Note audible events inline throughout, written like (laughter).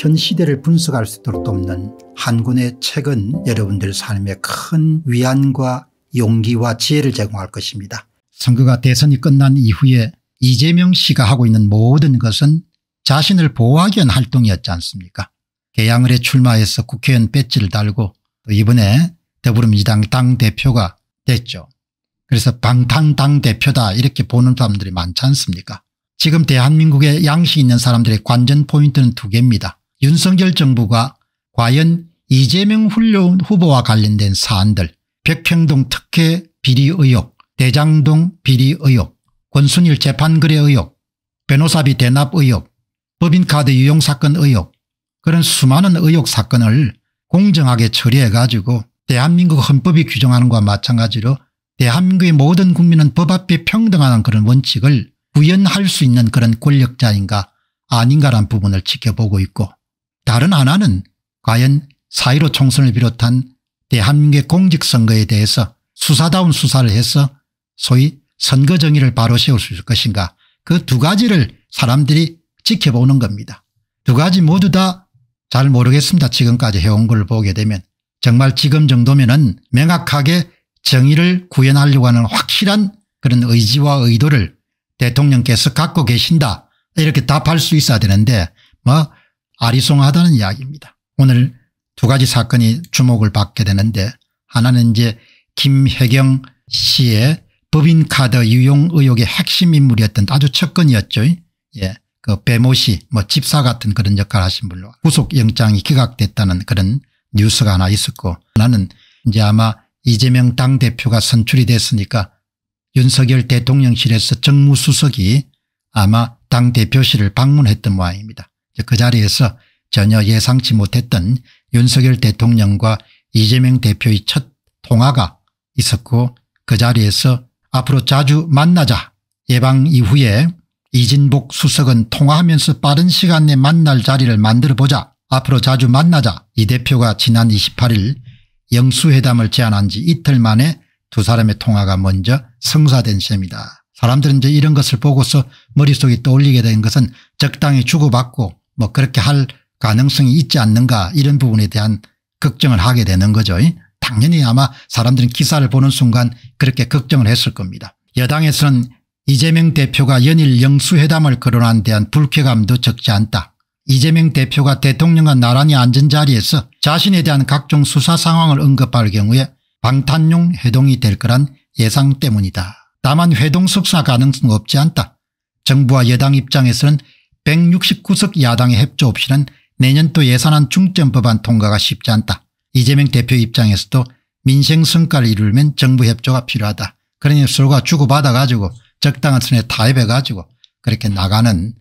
현 시대를 분석할 수 있도록 돕는 한 권의 책은 여러분들 삶에 큰 위안과 용기와 지혜를 제공할 것입니다. 선거가 대선이 끝난 이후에 이재명 씨가 하고 있는 모든 것은 자신을 보호하기 위한 활동이었지 않습니까 개양을에 출마해서 국회의원 배지를 달고 또 이번에 더불어민주당 당대표가 됐죠. 그래서 방탄당 대표다 이렇게 보는 사람들이 많지 않습니까 지금 대한민국에 양식 있는 사람들의 관전 포인트는 두 개입니다. 윤석열 정부가 과연 이재명 훌륭 후보와 관련된 사안들 백평동 특혜 비리 의혹 대장동 비리 의혹 권순일 재판거래 의혹 변호사비 대납 의혹 법인카드 유용사건 의혹 그런 수많은 의혹 사건을 공정하게 처리해가지고 대한민국 헌법이 규정하는 것과 마찬가지로 대한민국의 모든 국민은 법 앞에 평등하는 그런 원칙을 구현할 수 있는 그런 권력자인가 아닌가란 부분을 지켜보고 있고 다른 하나는 과연 사1로 총선을 비롯한 대한민국의 공직선거에 대해서 수사다운 수사를 해서 소위 선거정의를 바로 세울 수 있을 것인가 그 두 가지를 사람들이 지켜보는 겁니다. 두 가지 모두 다 잘 모르겠습니다. 지금까지 해온 걸 보게 되면 정말 지금 정도면 은 명확하게 정의를 구현하려고 하는 확실한 그런 의지와 의도를 대통령께서 갖고 계신다 이렇게 답할 수 있어야 되는데 뭐 아리송하다는 이야기입니다. 오늘 두 가지 사건이 주목을 받게 되는데 하나는 이제 김혜경 씨의 법인카드 유용 의혹의 핵심 인물이었던 아주 첫 건이었죠. 예. 그 배모 씨, 뭐 집사 같은 그런 역할 하신 분로 구속영장이 기각됐다는 그런 뉴스가 하나 있었고 나는 이제 아마 이재명 당대표가 선출이 됐으니까 윤석열 대통령실에서 정무수석이 아마 당대표실을 방문했던 모양입니다. 그 자리에서 전혀 예상치 못했던 윤석열 대통령과 이재명 대표의 첫 통화가 있었고 그 자리에서 앞으로 자주 만나자 예방 이후에 이진복 수석은 통화하면서 빠른 시간 내 만날 자리를 만들어보자 앞으로 자주 만나자 이 대표가 지난 28일 영수회담을 제안한 지 이틀 만에 두 사람의 통화가 먼저 성사된 셈이다. 사람들은 이제 이런 것을 보고서 머릿속에 떠올리게 된 것은 적당히 주고받고 뭐 그렇게 할 가능성이 있지 않는가 이런 부분에 대한 걱정을 하게 되는 거죠. 당연히 아마 사람들은 기사를 보는 순간 그렇게 걱정을 했을 겁니다. 여당에서는 이재명 대표가 연일 영수회담을 거론한 대한 불쾌감도 적지 않다. 이재명 대표가 대통령과 나란히 앉은 자리에서 자신에 대한 각종 수사 상황을 언급할 경우에 방탄용 회동이 될 거란 예상 때문이다. 다만 회동 석사 가능성 없지 않다. 정부와 여당 입장에서는 169석 야당의 협조 없이는 내년도 예산안 중점법안 통과가 쉽지 않다. 이재명 대표 입장에서도 민생 성과를 이루려면 정부 협조가 필요하다. 그러니 서로가 주고받아 가지고 적당한 선에 타협해 가지고 그렇게 나가는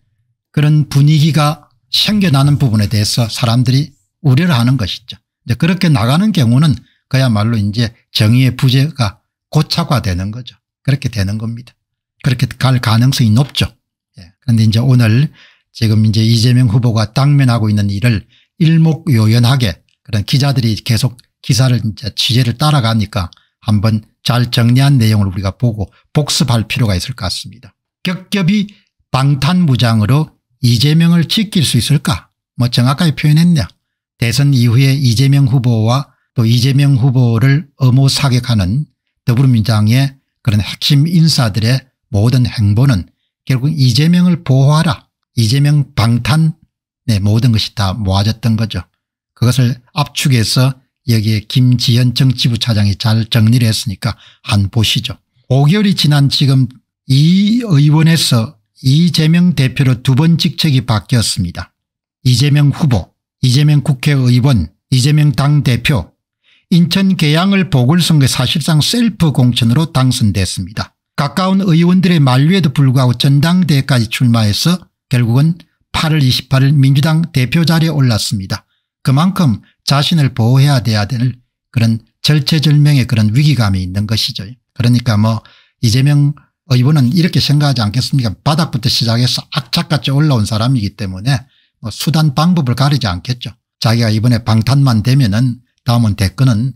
그런 분위기가 생겨나는 부분에 대해서 사람들이 우려를 하는 것이죠. 이제 그렇게 나가는 경우는 그야말로 이제 정의의 부재가 고착화되는 거죠. 그렇게 되는 겁니다. 그렇게 갈 가능성이 높죠. 예. 그런데 이제 오늘 지금 이제 이재명 후보가 당면하고 있는 일을 일목요연하게 그런 기자들이 계속 기사를 이제 취재를 따라가니까 한번 잘 정리한 내용을 우리가 보고 복습할 필요가 있을 것 같습니다. 겹겹이 방탄무장으로 이재명을 지킬 수 있을까 뭐 정확하게 표현했냐 대선 이후에 이재명 후보와 또 이재명 후보를 엄호 사격하는 더불어민주당의 그런 핵심 인사들의 모든 행보는 결국 이재명을 보호하라 이재명 방탄 네, 모든 것이 다 모아졌던 거죠. 그것을 압축해서 여기에 김지현 정치부 차장이 잘 정리를 했으니까 한 보시죠. 5개월이 지난 지금 이 의원에서 이재명 대표로 두 번 직책이 바뀌었습니다. 이재명 후보, 이재명 국회의원, 이재명 당대표, 인천 계양을 보궐선거에 사실상 셀프 공천으로 당선됐습니다. 가까운 의원들의 만류에도 불구하고 전당대회까지 출마해서 결국은 8월 28일 민주당 대표 자리에 올랐습니다. 그만큼 자신을 보호해야 돼야 될 그런 절체절명의 그런 위기감이 있는 것이죠. 그러니까 뭐 이재명 의원은 이렇게 생각하지 않겠습니까 바닥부터 시작해서 악착같이 올라온 사람이기 때문에 뭐 수단 방법을 가리지 않겠죠. 자기가 이번에 방탄만 되면 은 다음은 대권은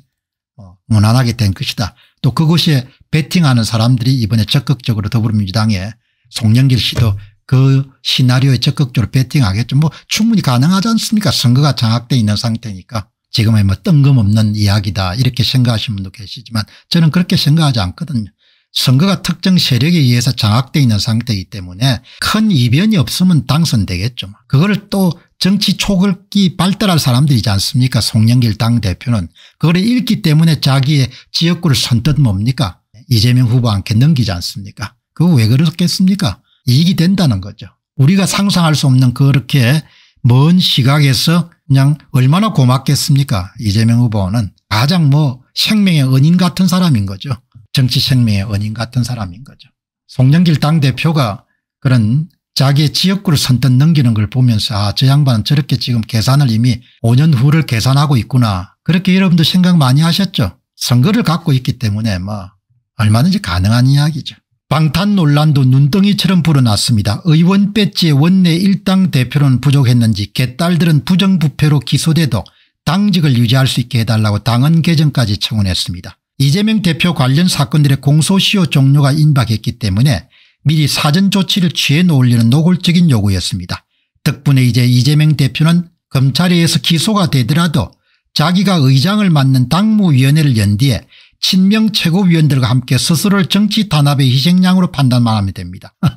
뭐 무난하게 된 것이다. 또그곳에 베팅하는 사람들이 이번에 적극적으로 더불어민주당에 송영길 씨도 그 시나리오에 적극적으로 베팅하겠죠. 뭐 충분히 가능하지 않습니까 선거가 장악돼 있는 상태니까. 지금의 뭐 뜬금없는 이야기다 이렇게 생각하시는 분도 계시지만 저는 그렇게 생각하지 않거든요. 선거가 특정 세력에 의해서 장악돼 있는 상태이기 때문에 큰 이변이 없으면 당선되겠죠. 그거를 또 정치 초극기 발달할 사람들이지 않습니까 송영길 당대표는 그걸 읽기 때문에 자기의 지역구를 선뜻 뭡니까 이재명 후보한테 넘기지 않습니까 그거 왜 그렇겠습니까 이익이 된다는 거죠. 우리가 상상할 수 없는 그렇게 먼 시각에서 그냥 얼마나 고맙겠습니까 이재명 후보는 가장 뭐 생명의 은인 같은 사람인 거죠. 정치 생명의 은인 같은 사람인 거죠. 송영길 당대표가 그런 자기의 지역구를 선뜻 넘기는 걸 보면서 아 저 양반은 저렇게 지금 계산을 이미 5년 후를 계산하고 있구나 그렇게 여러분도 생각 많이 하셨죠. 선거를 갖고 있기 때문에 뭐 얼마든지 가능한 이야기죠. 방탄 논란도 눈덩이처럼 불어났습니다. 의원 배지의 원내 일당 대표는 부족했는지 개딸들은 부정부패로 기소돼도 당직을 유지할 수 있게 해달라고 당헌 개정까지 청원했습니다. 이재명 대표 관련 사건들의 공소시효 종료가 임박했기 때문에 미리 사전 조치를 취해 놓으려는 노골적인 요구였습니다. 덕분에 이제 이재명 대표는 검찰에 의해서 기소가 되더라도 자기가 의장을 맡는 당무위원회를 연 뒤에 친명 최고위원들과 함께 스스로를 정치 단합의 희생양으로 판단만 하면 됩니다. (laughs)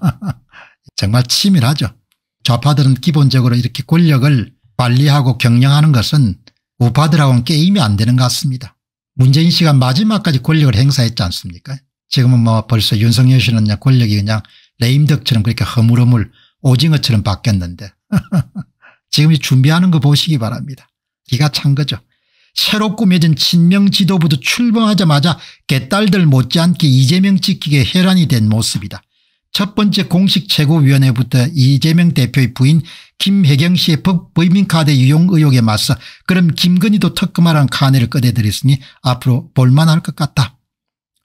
정말 치밀하죠. 좌파들은 기본적으로 이렇게 권력을 관리하고 경영하는 것은 우파들하고는 게임이 안 되는 것 같습니다. 문재인 씨가 마지막까지 권력을 행사했지 않습니까 지금은 뭐 벌써 윤석열 씨는 그냥 권력이 그냥 레임덕처럼 그렇게 허물허물 오징어처럼 바뀌었는데 (laughs) 지금 준비하는 거 보시기 바랍니다. 기가 찬 거죠. 새로 꾸며진 친명 지도부도 출범하자마자 개딸들 못지않게 이재명 지키게 혈안이 된 모습이다. 첫 번째 공식 최고위원회부터 이재명 대표의 부인 김혜경 씨의 법 범인카드 유용 의혹에 맞서 그럼 김건희도 특검하라는 카네를 꺼내드렸으니 앞으로 볼만할 것 같다.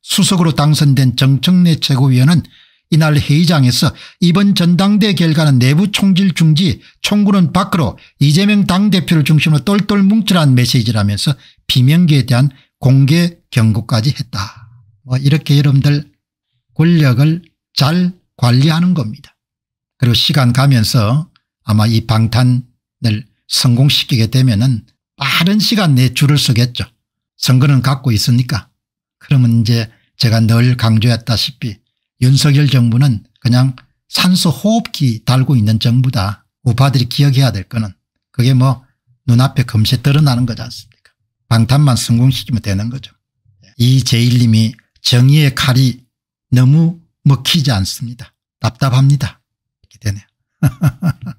수석으로 당선된 정청래 최고위원은 이날 회의장에서 이번 전당대 결과는 내부 총질 중지 총구는 밖으로 이재명 당대표를 중심으로 똘똘 뭉치한 메시지라면서 비명계에 대한 공개 경고까지 했다. 뭐 이렇게 여러분들 권력을 잘 관리하는 겁니다. 그리고 시간 가면서 아마 이 방탄을 성공시키게 되면 은 빠른 시간 내에 줄을 서겠죠. 선거는 갖고 있으니까. 그러면 이제 제가 늘 강조했다시피 윤석열 정부는 그냥 산소 호흡기 달고 있는 정부다. 우파들이 기억해야 될 거는 그게 뭐 눈앞에 검세 드러나는 거지 않습니까 방탄만 성공시키면 되는 거죠. 이제일님이 정의의 칼이 너무 먹히지 않습니다. 답답합니다. 이렇게 되네요. (laughs)